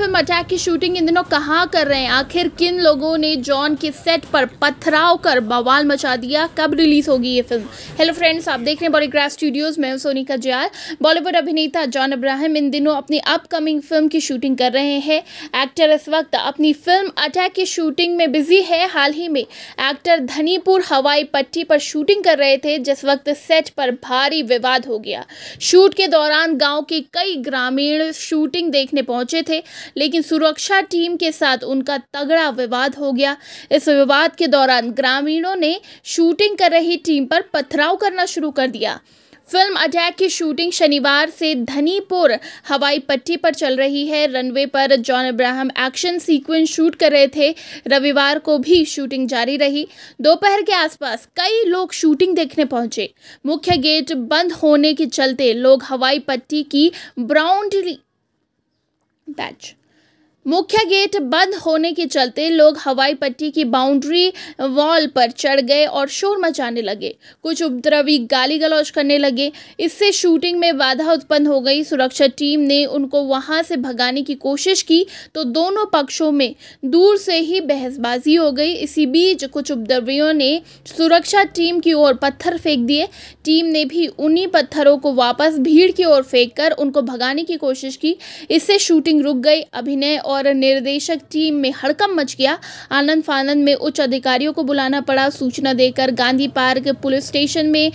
film attack की shooting इन दिनों कहाँ कर रहे हैं आखिर किन लोगों ने जॉन के सेट पर पथराव कर बवाल मचा दिया कब रिलीज होगी ये फिल्म हेलो फ्रेंड्स आप देख रहे हैं बॉलीग्राफ स्टूडियोज में हूँ का जयाल बॉलीवुड अभिनेता जॉन अब्राहम इन दिनों अपनी अपकमिंग फिल्म की शूटिंग कर रहे हैं एक्टर इस वक्त अपनी फिल्म अटैक की शूटिंग में बिजी है हाल ही में एक्टर धनीपुर हवाई पट्टी पर शूटिंग कर रहे थे जिस वक्त सेट पर भारी विवाद हो गया शूट के दौरान गाँव के कई ग्रामीण शूटिंग देखने पहुंचे थे लेकिन सुरक्षा टीम के साथ उनका तगड़ा विवाद हो गया इस विवाद के दौरान ग्रामीणों ने शूटिंग कर रही टीम पर पथराव करना शुरू कर दिया फिल्म अटैक की शूटिंग शनिवार से धनीपुर हवाई पट्टी पर चल रही है रनवे पर John Abraham action sequence shoot कर रहे थे रविवार को भी शूटिंग जारी रही दोपहर के आसपास कई लोग शूटिंग देखने पहुंचे मुख्य गेट बंद होने के चलते लोग हवाई पट्टी की ब्राउंड बैच मुख्य गेट बंद होने के चलते लोग हवाई पट्टी की बाउंड्री वॉल पर चढ़ गए और शोर मचाने लगे कुछ उपद्रवी गाली गलौज करने लगे इससे शूटिंग में बाधा उत्पन्न हो गई सुरक्षा टीम ने उनको वहां से भगाने की कोशिश की तो दोनों पक्षों में दूर से ही बहसबाजी हो गई इसी बीच कुछ उपद्रवियों ने सुरक्षा टीम की ओर पत्थर फेंक दिए टीम ने भी उन्हीं पत्थरों को वापस भीड़ की ओर फेंक कर उनको भगाने की कोशिश की इससे शूटिंग रुक गई अभिनय और निर्देशक टीम में हड़कम मच गया आनंद फानंद में उच्च अधिकारियों को बुलाना पड़ा सूचना देकर गांधी पार्क पुलिस स्टेशन में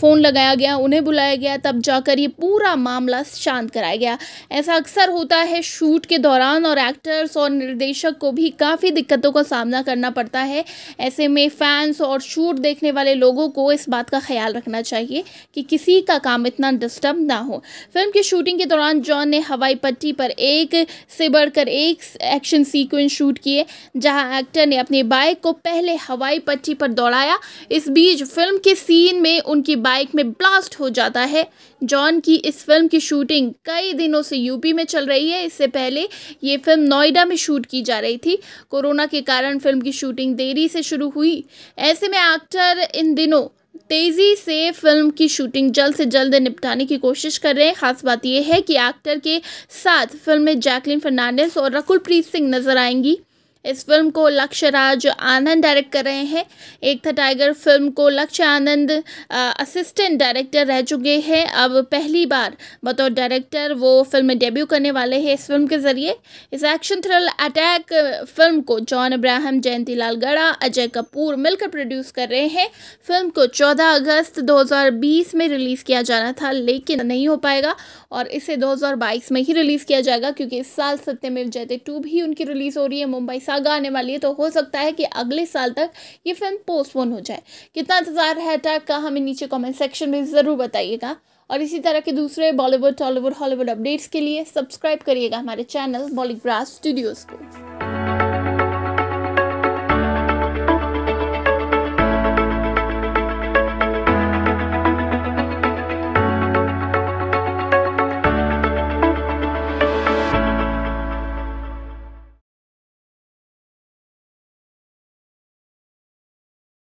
फ़ोन लगाया गया उन्हें बुलाया गया तब जाकर ये पूरा मामला शांत कराया गया ऐसा अक्सर होता है शूट के दौरान और एक्टर्स और निर्देशक को भी काफ़ी दिक्कतों का सामना करना पड़ता है ऐसे में फैंस और शूट देखने वाले लोगों को इस बात का ख्याल रखना चाहिए कि किसी का काम इतना डिस्टर्ब ना हो फिल्म की शूटिंग के दौरान जॉन ने हवाई पट्टी पर एक से बढ़कर पर एक एक्शन सीक्वेंस शूट किए जहां एक्टर ने अपनी बाइक को पहले हवाई पट्टी पर दौड़ाया इस बीच फिल्म के सीन में उनकी बाइक में ब्लास्ट हो जाता है जॉन की इस फिल्म की शूटिंग कई दिनों से यूपी में चल रही है इससे पहले ये फिल्म नोएडा में शूट की जा रही थी कोरोना के कारण फिल्म की शूटिंग देरी से शुरू हुई ऐसे में एक्टर इन दिनों तेज़ी से फिल्म की शूटिंग जल्द से जल्द निपटाने की कोशिश कर रहे हैं खास बात यह है कि एक्टर के साथ फिल्म में जैकलिन फर्नांडिस और रकुलप्रीत सिंह नजर आएंगी इस फिल्म को लक्ष्य राज आनंद डायरेक्ट कर रहे हैं एक था टाइगर फिल्म को लक्ष्य आनंद असिस्टेंट डायरेक्टर रह चुके हैं अब पहली बार बतौर डायरेक्टर वो फिल्म डेब्यू करने वाले हैं इस फिल्म के ज़रिए इस एक्शन थ्रिल अटैक फिल्म को जॉन अब्राहम जयंती लाल गढ़ा अजय कपूर मिलकर प्रोड्यूस कर रहे हैं फिल्म को चौदह अगस्त दो में रिलीज़ किया जाना था लेकिन नहीं हो पाएगा और इसे दो में ही रिलीज़ किया जाएगा क्योंकि इस साल सत्य जयते टू भी उनकी रिलीज़ हो रही है मुंबई सागा आने वाली है तो हो सकता है कि अगले साल तक ये फिल्म पोस्टपोन हो जाए कितना इंतजार है अटैक का हमें नीचे कमेंट सेक्शन में ज़रूर बताइएगा और इसी तरह के दूसरे बॉलीवुड टॉलीवुड हॉलीवुड अपडेट्स के लिए सब्सक्राइब करिएगा हमारे चैनल बॉलीग्राफ स्टूडियोज़ को